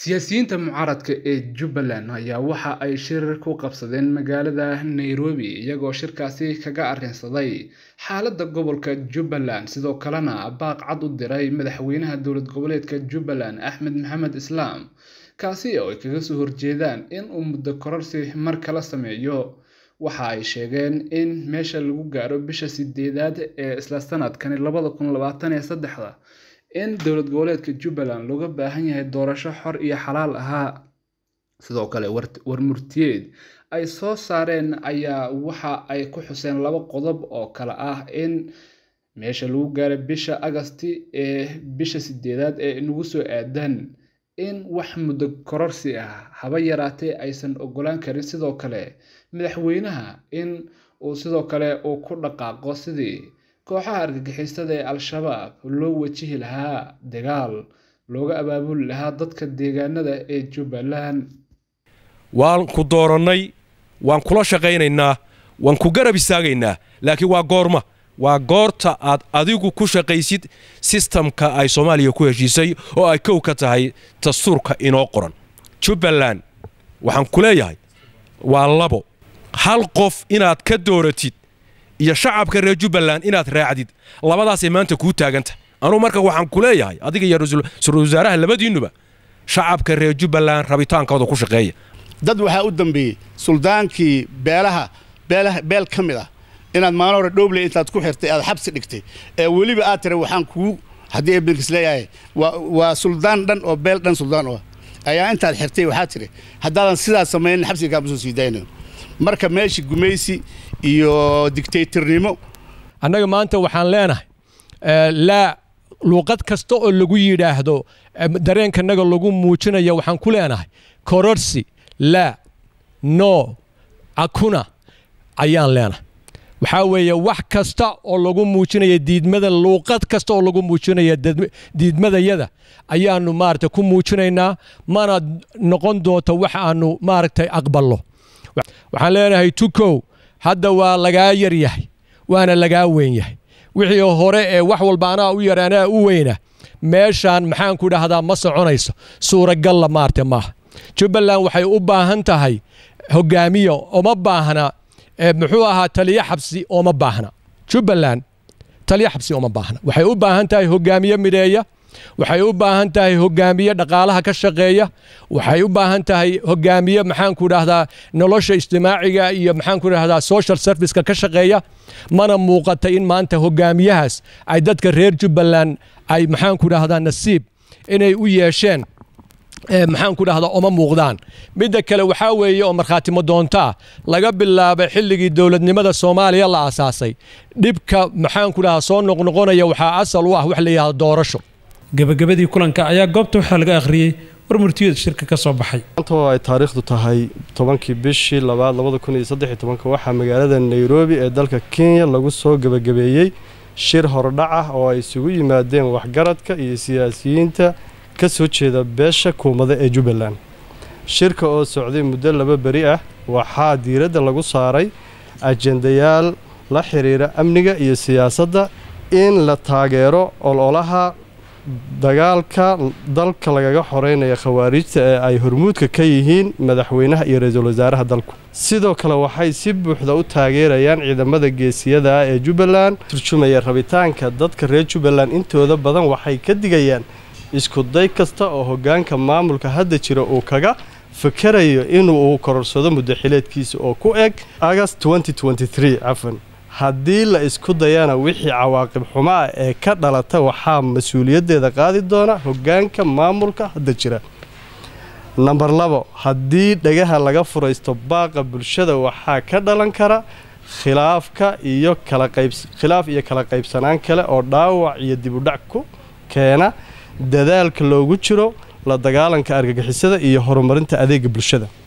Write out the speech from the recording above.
siyaasiyiinta mucaaradka ee jubbaland ayaa waxa ay shir ku qabsadeen magaalada nairobi iyagoo shirkaasi kaga arrinsaday xaaladda gobolka jubbaland sidoo kalena baaq cad u diray madaxweynaha dowlad goboleedka jubbaland axmed maxamed islaam kaasi oo ay kaga soo horjeedaan in uu muddo kororsi mar kala sameeyo waxa ay sheegeen in meesha lagu gaaro bisha sideedaad ee isla sanadkani labada kun labaatan iyo saddexda in dowlad goboleedka jubbaland looga baahan yahay doorasho xor iyo xalaal ahaa sidoo kale warmurtiyeed ay soo saareen ayaa waxa ay ku xuseen laba qodob oo kale ah in meesha lagu gaaray bisha agasti ee bisha sideedaad ee nagu soo aadan in wax muddo kororsi ah haba yaraatee aysan ogolaan karin sidoo kale madaxweynaha in uu sidoo kale uu ku dhaqaaqo sidii kooxaha argagixisada ee al-shabaab loo wajihi lahaa dagaal looga abaabuli lahaa dadka deegaanada ee jubbaland waan ku doorannay waan kula shaqaynaynaa waan ku garab istaagaynaa laakiin waa goorma waa goorta aad adigu ku shaqaysid sistamka ay soomaaliya ku heshiisay oo ay kow ka tahay dastuurka inoo qoran jubbaland waxaan ku leeyahay waa labo hal qof inaad ka dooratid iyo shacabka reer jubbaland inaad raacdid labadaasay maanta kuu taaganta anugu marka waxaan kuleeyahay adiga iyo ra-iisul wasaaraha labadiinnuba shacabka reer jubbaland rabitaankooda ku shaqeeya dad waxaa u dambeeyey suldaankii beelaha beel ka mid ah inaad maalo hore dhowbley intaad ku xirtay aad xabsi dhigtay ee weliba aad tira waxaan kuu haddii ebinkis leeyahay waa suldaan dhan oo beel dhan suldaan oo ah. ayaa intaad xirtay waxaa tiri haddaadan sidaas samaynin xabsiga kaama soo sii daaynin marka meesha gumaysi iyo digtaytirnimo annaga maanta waxaan leenahay eh, laa luuqad kasta oo lagu yidhaahdo eh, dareenkanaga lagu muujinaya waxaan ku leenahay kororsi laa no akuna ayaan leenahay waxaa weeye wax kasta oo lagu muujinaya diidmada luuqad kasta oo lagu muujinaya diidmadayada ayaanu maaragtay ku muujinaynaa mana noqon doonta wax aanu maaragtay aqballo waxaan leenahay tukow hadda waa lagaa yar yahay waana lagaa weyn yahay wixii hore ee wax walba anaa u yar anaa u weyna meeshaan maxaan ku dhahdaa ma soconayso suuragalla maarte maaha jubbaland waxay u baahan tahay hogaamiyo uma baahna muxuu ahaa taliyo xabsi ooma baahna jubbaland taliyo xabsi uma baahna waxay u baahan tahay hogaamiyo mideeya waxay u baahan tahay hogaamiye dhaqaalaha ka shaqeeya waxay u baahan tahay hogaamiye maxaanku dhahdaa nolosha ijtimaaciga iyo maxaanku dhahdaa social serviceka ka shaqeeya mana muuqata in maanta hogaamiyahaas ay dadka reer jubbaland ay maxaanku dhahdaa nasiib inay u yeesheen maxaanku dhahdaa oma muuqdaan midda kale waxaa weeye oo markhaatimo doontaa laga bilaabay xilligii dowladnimada soomaaliya la aasaasay dhibka maxaanku dhahdaa soo noqnoqonaya waxaa asal u ah wax la yidhahda doorasho gabagabadii kulanka ayaa goobta waxaa laga akhriyey war murtiyada shirka ka soo baxay maanta oo ay taariikhdu tahay tobankii bishii labaad labada kun iyo saddex iyo tobanka waxaa magaalada nairobi ee dalka kenya lagu soo gabagabeeyey shir hordhac ah oo ay isugu yimaadeen waxgaradka iyo siyaasiyiinta ka soo jeeda beesha kuumada ee jubbaland shirka oo socday muddo laba beri ah waxaa diiradda lagu saaray ajendayaal la xiriira amniga iyo siyaasadda in la taageero ololaha dagaalka dalka lagaga xoreynaya khawaarijta ee ay hormuudka ka yihiin madaxweynaha iyo ra-iisul wasaaraha dalku sidoo kale waxay si buuxda u taageerayaan ciidamada geesiyadaah ee jubbaland turjumaya rabitaanka dadka reer jubbaland intooda badan waxay ka digayaan isku day kasta oo hoggaanka maamulka hadda jira uu kaga fakarayo inuu kororsado muddaxileedkiisa oo ku eg agast cafan haddii la isku dayana wixii cawaaqib xumaa ee ka dhalata waxaa mas-uuliyaddeeda qaadi doona hoggaanka maamulka hadda jira nambar labo haddii dhagaha laga furaysto baaqa bulshada waxaa ka dhalan kara khilaafka iyo kalaqilaaf iyo kala qaybsanaan kale oo dhaawac iyo dibudhac ku keena dadaalka loogu jiro la dagaalanka argagixisada iyo horumarinta adeega bulshada